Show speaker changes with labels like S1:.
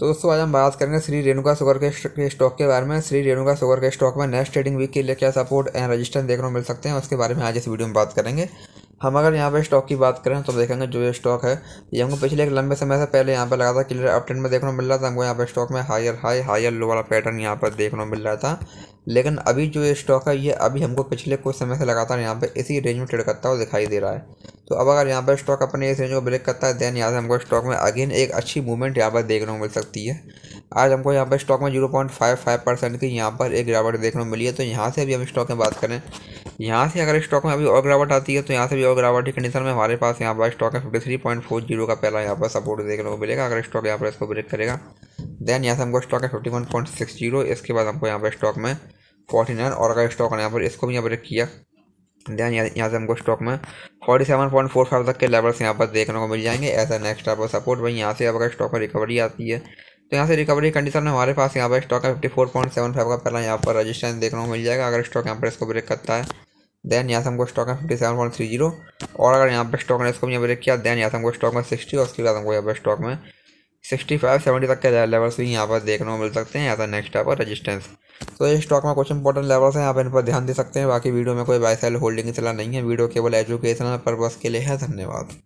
S1: तो दोस्तों आज हम बात करेंगे श्री रेणुका शुगर के स्टॉक के बारे में श्री रेणुका शुगर के स्टॉक में नेक्स्ट ट्रेडिंग वीक के लिए क्या सपोर्ट एंड रजिस्टेंस देखने को मिल सकते हैं उसके बारे में आज इस वीडियो में बात करेंगे हम अगर यहाँ पे स्टॉक की बात करें तो देखेंगे जो ये स्टॉक है ये हमको पिछले एक लंबे समय से पहले यहाँ पर लगा था क्लियर अपडेट में देखने को मिल रहा था हमको यहाँ पर स्टॉक में हायर हाई हायर लो वाला पैटर्न यहाँ पर देखने को मिल रहा था लेकिन अभी जो ये स्टॉक है ये अभी हमको पिछले कुछ समय से लगातार यहाँ पर इसी रेंज में ट्रेड करता हुआ दिखाई दे रहा है तो अब अगर यहाँ पर स्टॉक अपने इस रेंज को ब्रेक करता है देन यहाँ से हमको स्टॉक में अगेन एक अच्छी मूवमेंट यहाँ पर देखने को मिल सकती है आज हमको यहाँ पर स्टॉक में zero point five five percent की यहाँ पर एक गिरावट देखने को मिली है तो यहाँ से अभी हम स्टॉक में बात करें यहाँ से अगर स्टॉक में अभी और गिरावट आती है तो यहाँ से भी और गिरावट की कंडीशन में हमारे पास यहाँ पर स्टॉक है fifty three point four zero का पहला यहाँ पर सपोर्ट देखने को मिलेगा अगर स्टॉक यहाँ पर इसको ब्रेक करेगा देन यहाँ से हमको स्टॉक है fifty one point six zero इसके बाद हमको यहाँ पर स्टॉक में फोर्टी नाइन और अगर स्टॉक ने यहाँ पर इसको भी यहाँ ब्रेक किया देन यहाँ से हमको स्टॉक में forty seven point four five तक के लेवल्स यहाँ पर देखने को मिल जाएंगे ऐसा नेक्स्ट आपको सपोर्ट वहीं यहाँ से अगर स्टॉक में रिकवरी आती है तो यहाँ से रिकवरी कंडीशन में हमारे पास यहाँ पर स्टॉक है fifty four point seven five का पहला यहाँ पर रजिस्टेंस देखने को मिल जाएगा अगर स्टॉक यहाँ पर इसको ब्रेक करता है देन यहाँ से हमको स्टॉक है fifty seven point three zero और अगर यहाँ पर स्टॉक ने इसको ब्रेक किया देन यहाँ से हमको स्टॉक में सिक्सटी और उसके बाद हमको यहाँ पर स्टॉक में सिक्सटी फाइव सेवेंटी तक के लेवल्स भी यहाँ पर देखने को मिल सकते हैं या नेक्स्ट यहाँ पर रजिस्टेंस तो ये स्टॉक में कुछ इंपॉर्टेंट लेवल्स हैं आप इन पर ध्यान दे सकते हैं बाकी वीडियो में कोई बाय सेल होल्डिंग चला नहीं है वीडियो केवल एजुकेशनल पर्पज़ के लिए है धन्यवाद